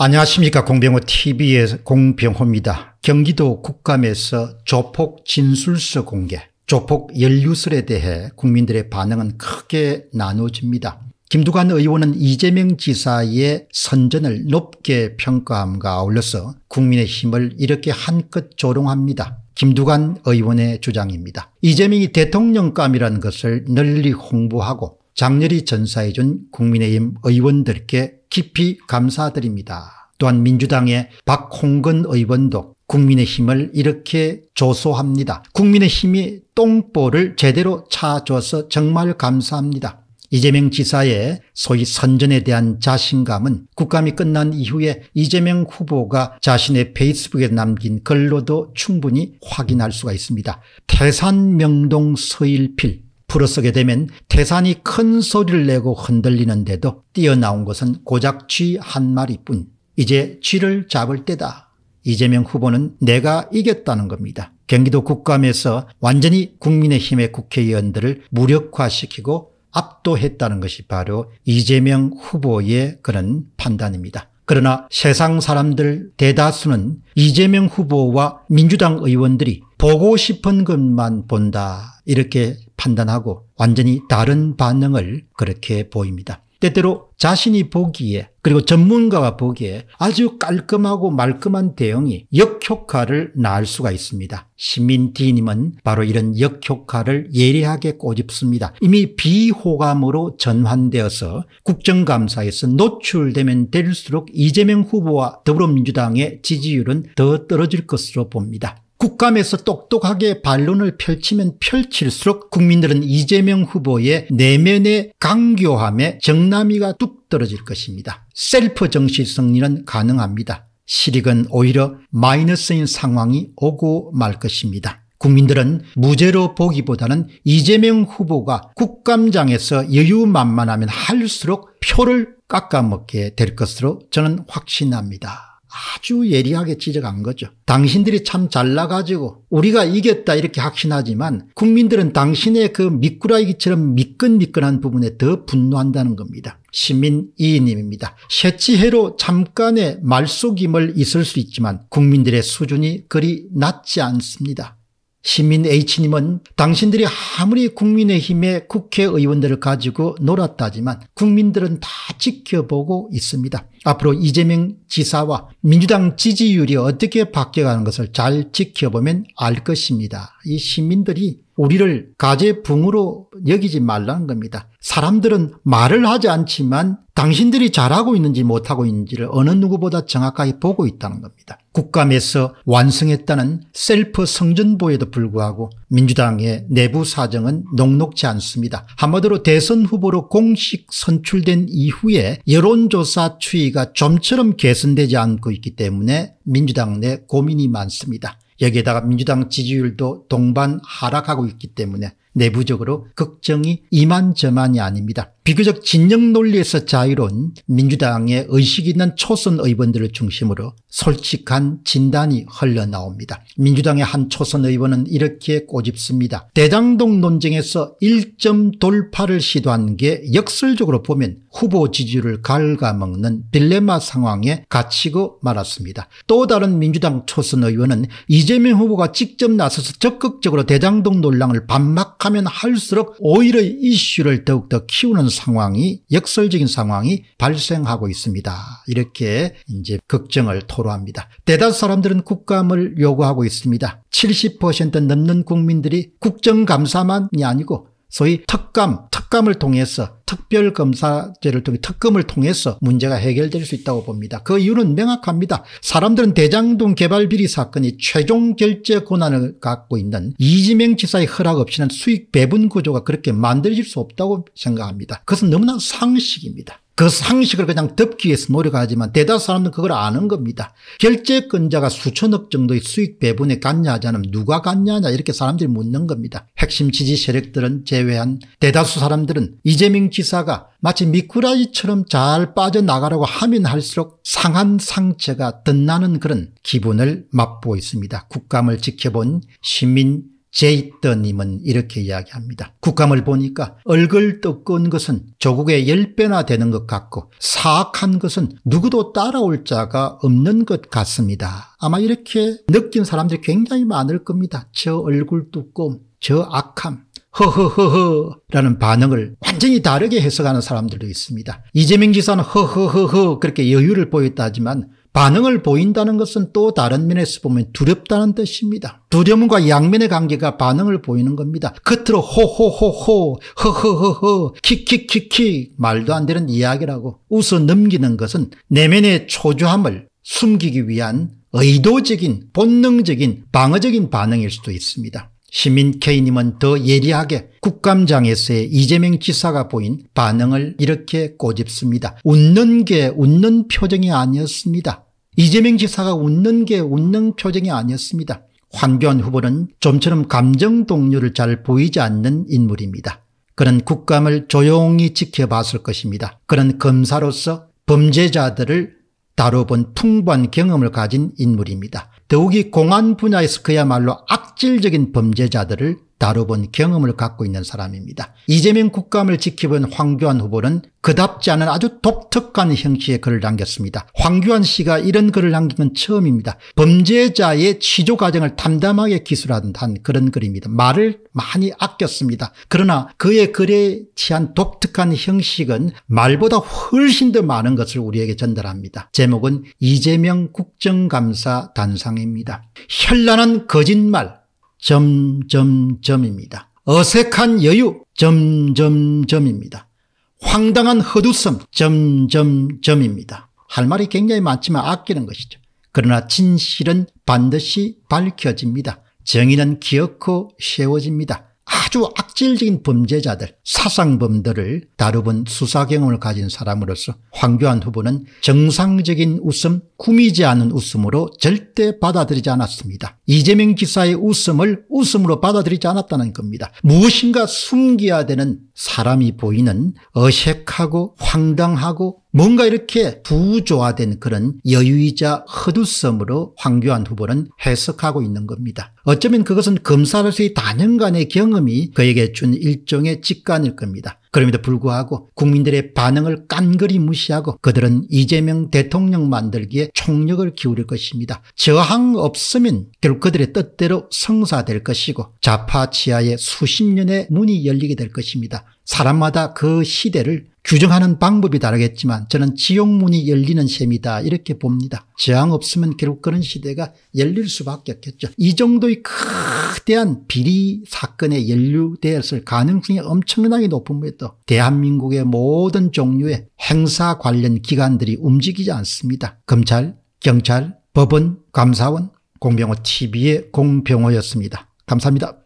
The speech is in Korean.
안녕하십니까 공병호 tv의 공병호입니다. 경기도 국감에서 조폭 진술서 공개 조폭 연루설에 대해 국민들의 반응은 크게 나눠집니다. 김두관 의원은 이재명 지사의 선전을 높게 평가함과 아울러서 국민의 힘을 이렇게 한껏 조롱합니다. 김두관 의원의 주장입니다. 이재명이 대통령감이라는 것을 널리 홍보하고 장렬히 전사해준 국민의힘 의원들께 깊이 감사드립니다. 또한 민주당의 박홍근 의원도 국민의힘을 이렇게 조소합니다. 국민의힘이 똥볼을 제대로 차줘서 정말 감사합니다. 이재명 지사의 소위 선전에 대한 자신감은 국감이 끝난 이후에 이재명 후보가 자신의 페이스북에 남긴 글로도 충분히 확인할 수가 있습니다. 태산명동 서일필 풀어쓰게 되면 태산이 큰 소리를 내고 흔들리는데도 뛰어나온 것은 고작 쥐 한 마리뿐. 이제 쥐를 잡을 때다. 이재명 후보는 내가 이겼다는 겁니다. 경기도 국감에서 완전히 국민의힘의 국회의원들을 무력화시키고 압도했다는 것이 바로 이재명 후보의 그런 판단입니다. 그러나 세상 사람들 대다수는 이재명 후보와 민주당 의원들이 보고 싶은 것만 본다 이렇게 판단하고 완전히 다른 반응을 그렇게 보입니다. 때때로 자신이 보기에 그리고 전문가가 보기에 아주 깔끔하고 말끔한 대응이 역효과를 낳을 수가 있습니다. 시민 D님은 바로 이런 역효과를 예리하게 꼬집습니다. 이미 비호감으로 전환되어서 국정감사에서 노출되면 될수록 이재명 후보와 더불어민주당의 지지율은 더 떨어질 것으로 봅니다. 국감에서 똑똑하게 반론을 펼치면 펼칠수록 국민들은 이재명 후보의 내면의 강교함에 정남이가 뚝 떨어질 것입니다. 셀프 정치 승리는 가능합니다. 실익은 오히려 마이너스인 상황이 오고 말 것입니다. 국민들은 무죄로 보기보다는 이재명 후보가 국감장에서 여유만만하면 할수록 표를 깎아먹게 될 것으로 저는 확신합니다. 아주 예리하게 지적한 거죠. 당신들이 참 잘나가지고 우리가 이겼다 이렇게 확신하지만 국민들은 당신의 그 미꾸라기처럼 미끈미끈한 부분에 더 분노한다는 겁니다. 시민 이인님입니다. 셰치해로 잠깐의 말속임을 있을 수 있지만 국민들의 수준이 그리 낮지 않습니다. 시민 H님은 당신들이 아무리 국민의힘의 국회의원들을 가지고 놀았다지만 국민들은 다 지켜보고 있습니다. 앞으로 이재명 지사와 민주당 지지율이 어떻게 바뀌어가는 것을 잘 지켜보면 알 것입니다. 이 시민들이 우리를 가재붕으로 여기지 말라는 겁니다. 사람들은 말을 하지 않지만 당신들이 잘하고 있는지 못하고 있는지를 어느 누구보다 정확하게 보고 있다는 겁니다. 국감에서 완성했다는 셀프 성전보에도 불구하고 민주당의 내부 사정은 녹록지 않습니다. 한마디로 대선 후보로 공식 선출된 이후에 여론조사 추이가 좀처럼 개선되지 않고 있기 때문에 민주당 내 고민이 많습니다. 여기에다가 민주당 지지율도 동반 하락하고 있기 때문에 내부적으로 걱정이 이만저만이 아닙니다. 비교적 진영 논리에서 자유로운 민주당의 의식 있는 초선 의원들을 중심으로 솔직한 진단이 흘러나옵니다. 민주당의 한 초선 의원은 이렇게 꼬집습니다. 대장동 논쟁에서 1점 돌파를 시도한 게 역설적으로 보면 후보 지지율을 갉아먹는 딜레마 상황에 갇히고 말았습니다. 또 다른 민주당 초선 의원은 이재명 후보가 직접 나서서 적극적으로 대장동 논란을 반박하면 할수록 오히려 이슈를 더욱더 키우는 상황이 역설적인 상황이 발생하고 있습니다. 이렇게 이제 걱정을 토로합니다. 대다수 사람들은 국감을 요구하고 있습니다. 70% 넘는 국민들이 국정감사만이 아니고 소위 특감, 특감을 통해서 특별검사제를 통해 특검을 통해서 문제가 해결될 수 있다고 봅니다. 그 이유는 명확합니다. 사람들은 대장동 개발 비리 사건이 최종 결재 권한을 갖고 있는 이지명 지사의 허락 없이는 수익 배분 구조가 그렇게 만들어질 수 없다고 생각합니다. 그것은 너무나 상식입니다. 그 상식을 그냥 덮기 위해서 노력하지만 대다수 사람들은 그걸 아는 겁니다. 결제권자가 수천억 정도의 수익 배분에 갔냐 하지 않으면 누가 갔냐 하냐 이렇게 사람들이 묻는 겁니다. 핵심 지지 세력들은 제외한 대다수 사람들은 이재명 지사가 마치 미꾸라지처럼 잘 빠져나가라고 하면 할수록 상한 상처가 덧나는 그런 기분을 맛보고 있습니다. 국감을 지켜본 시민 제이터님은 이렇게 이야기합니다. 국감을 보니까 얼굴 뜨거운 것은 조국의 10배나 되는 것 같고 사악한 것은 누구도 따라올 자가 없는 것 같습니다. 아마 이렇게 느낀 사람들이 굉장히 많을 겁니다. 저 얼굴 두꺼움, 저 악함, 허허허허 라는 반응을 완전히 다르게 해석하는 사람들도 있습니다. 이재명 지사는 허허허허 그렇게 여유를 보였다지만 반응을 보인다는 것은 또 다른 면에서 보면 두렵다는 뜻입니다. 두려움과 양면의 관계가 반응을 보이는 겁니다. 끝으로 호호호호, 허허허허, 킥킥킥킥 말도 안 되는 이야기라고 웃어 넘기는 것은 내면의 초조함을 숨기기 위한 의도적인 본능적인 방어적인 반응일 수도 있습니다. 시민K님은 더 예리하게 국감장에서의 이재명 지사가 보인 반응을 이렇게 꼬집습니다. 웃는 게 웃는 표정이 아니었습니다. 이재명 지사가 웃는 게 웃는 표정이 아니었습니다. 황교안 후보는 좀처럼 감정 동료를 잘 보이지 않는 인물입니다. 그는 국감을 조용히 지켜봤을 것입니다. 그런 검사로서 범죄자들을 다뤄본 풍부한 경험을 가진 인물입니다. 더욱이 공안 분야에서 그야말로 악질적인 범죄자들을 다뤄본 경험을 갖고 있는 사람입니다. 이재명 국감을 지켜본 황교안 후보는 그답지 않은 아주 독특한 형식의 글을 남겼습니다. 황교안 씨가 이런 글을 남기면 처음입니다. 범죄자의 취조 과정을 담담하게 기술한 그런 글입니다. 말을 많이 아꼈습니다. 그러나 그의 글에 취한 독특한 형식은 말보다 훨씬 더 많은 것을 우리에게 전달합니다. 제목은 이재명 국정감사 단상입니다. 현란한 거짓말 점점점입니다. 어색한 여유 점점점입니다. 황당한 허두성 점점점입니다. 할 말이 굉장히 많지만 아끼는 것이죠. 그러나 진실은 반드시 밝혀집니다. 정의는 기어코 세워집니다. 아주 악질적인 범죄자들 사상범들을 다루본 수사 경험을 가진 사람으로서 황교안 후보는 정상적인 웃음 꾸미지 않은 웃음으로 절대 받아들이지 않았습니다. 이재명 기사의 웃음을 웃음으로 받아들이지 않았다는 겁니다. 무엇인가 숨겨야 되는 사람이 보이는 어색하고 황당하고 뭔가 이렇게 부조화된 그런 여유이자 허두섬으로 황교안 후보는 해석하고 있는 겁니다. 어쩌면 그것은 검사로서의 다년간의 경험이 그에게 준 일종의 직관일 겁니다. 그럼에도 불구하고 국민들의 반응을 깐거리 무시하고 그들은 이재명 대통령 만들기에 총력을 기울일 것입니다. 저항 없으면 결국 그들의 뜻대로 성사될 것이고 자파치하에 수십 년의 문이 열리게 될 것입니다. 사람마다 그 시대를 규정하는 방법이 다르겠지만 저는 지옥문이 열리는 셈이다 이렇게 봅니다. 재앙 없으면 결국 그런 시대가 열릴 수밖에 없겠죠. 이 정도의 거대한 비리 사건에 연루되었을 가능성이 엄청나게 높은 것도 대한민국의 모든 종류의 행사 관련 기관들이 움직이지 않습니다. 검찰, 경찰, 법원, 감사원, 공병호 TV의 공병호였습니다. 감사합니다.